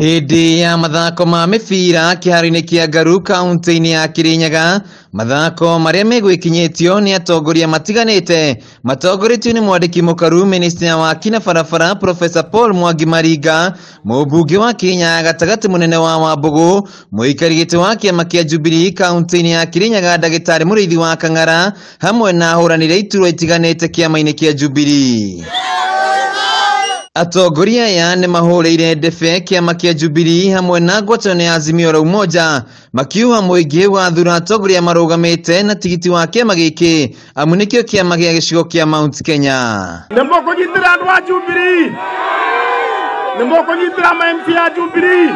hĩndĩ ya mathako ma mĩbira kĩharo-inĩ kia ngaru kauntĩ-inĩ ya kirinyaga mathako maria megwĩkinyĩtio ni atongoria matiganite matongoretio ni mwandiki mukaru minister wa kina barabara profesa paul mwangi maringa mũmbunge wa kenya gatagatĩ munene wa wambũgũ mũikari gĩtĩ wa kĩama kĩa jubili kauntĩ-inĩ ya kirinyaga ndagĩtarĩ mũrĩithi wa kang'ara hamwe na hũranĩre iturwa itiganĩte kĩama-inĩ kĩa jubili Atongoria aya nĩ mahũrĩire ndebe kĩama kĩa jubili hamwe na ngwatanĩro ya Azimio la Umoja adhura atogoria ya maroga marũgamĩte na tigiti wa kĩama gĩkĩ amu nĩkĩo kĩama gĩa gĩcigo kĩa Mount Kenya. Nĩ mũkũnyitĩra andũ a Jubilee, nĩ mũkũnyitĩra jubili.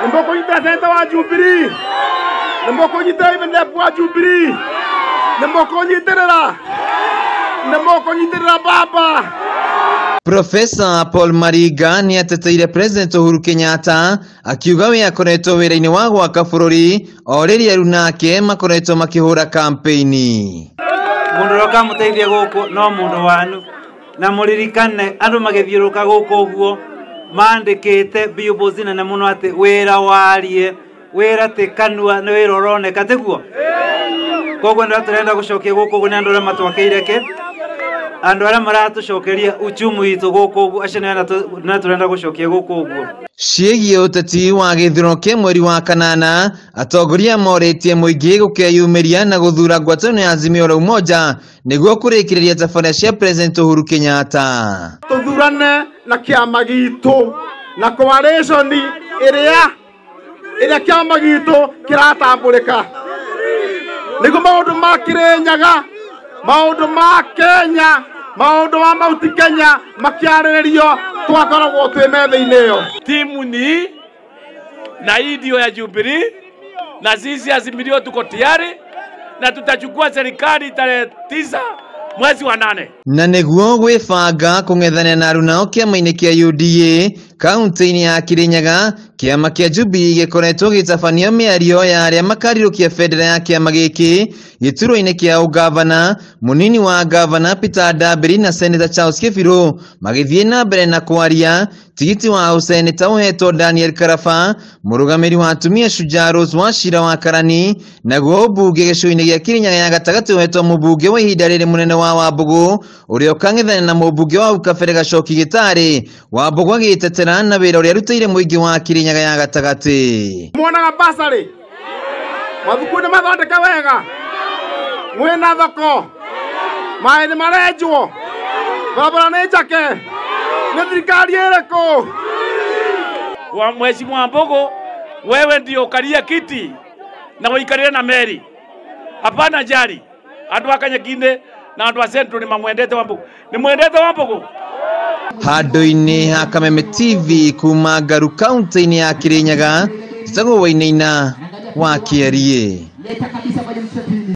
Nemboko a Jubilee, wa jubili. Nemboko wa Jubilee, nĩ jubili. Nemboko wa Nemboko nĩ baba. Nemboko mũkũnyitĩrĩra baba Profesa Paul Mariga niateteire President Uhuru Kenyatta akiuga we akoretwo wira-ini wa gwaka ya o makoneto makoretwo makihura kampeini mundu roka ukamuteithia goko no mundu wanu na muririkane andu magethiruka goko uguo mandikite billboards nene muno ati wira warie wira ti kanua ni wira uroneka tiguo koguo ndio turenda kushoke goko ni andu uria matwakiire ki andu aria maratushokeria uchumu witu guku uguo acio na turenda gucokia guku uguo ciĩgiĩ ũteti wa gĩthurano kĩa mweri wa kanana atongoria morĩtie mũingĩ gũkeyumĩria na gũthura ngwatano ya Azimio la Umoja nĩguo kũrĩkĩrĩria tabarĩra cia President Uhuru Kenyatta. Tũthurane na kĩama gitũ na coalition ĩrĩa ĩrĩa kĩama gitũ kĩratambũrĩka nĩguo maũndũ ma Kĩrĩnyaga maundu ma kenya maundu ma mauti kenya makiariririo twakoragwo twi metha-ini iyo timu ni na idio ya jubiri na sisi Azimilio tuko tayari na tutachukua serikali tarehe tisa mwezi wa nane na niguo gwibanga kung'ethania na arunao kiama-ini kia UDA kaunti ni ya Kirinyaga kĩama kĩa Jubilee gĩkoretwo gĩtabania mĩario ya arĩa makariũkia bendera ya kĩama gĩkĩ gĩturwa-inĩ kĩa ũgavana munini wa gavana Peter Ndambĩri na seneta Charles Kĩbirũ magĩthiĩ na mbere na kwaria tigiti wa ũseneta ũhetwo Daniel Karaba mũrũgamĩri wa atumia Shujaa Rose Wachira wa Karani naguo ũmbunge gĩcigo-inĩ gĩa Kirinyaga ya gatagatĩ ũhetwo mũmbunge wa ihinda rĩrĩ mũnene wa Wambũgũ ũrĩa ũkang'ethanĩra na mũmbunge wa hau kabere Gachoki Gĩtarĩ Wambũgũ agĩtetera na birori arutire muingi wa kirinyaga ya gatagati mwonaga basari mathukuni mathondeke wega mwina thoko maĩ nĩ marenjwo barabara nĩ njake nĩ thirikari ĩrĩkũ wa mheshimiwa Mbogo, wewe ndio ukalia kiti na uikarire na meri, hapana jari. Andu a na andu a ni mamwendete Wambugu, ni mwendete Wambugu handå-inä hakameme tv kuma ngaru kauntä-inä ya kä rä nyaga cagå wainaina wa kä ariä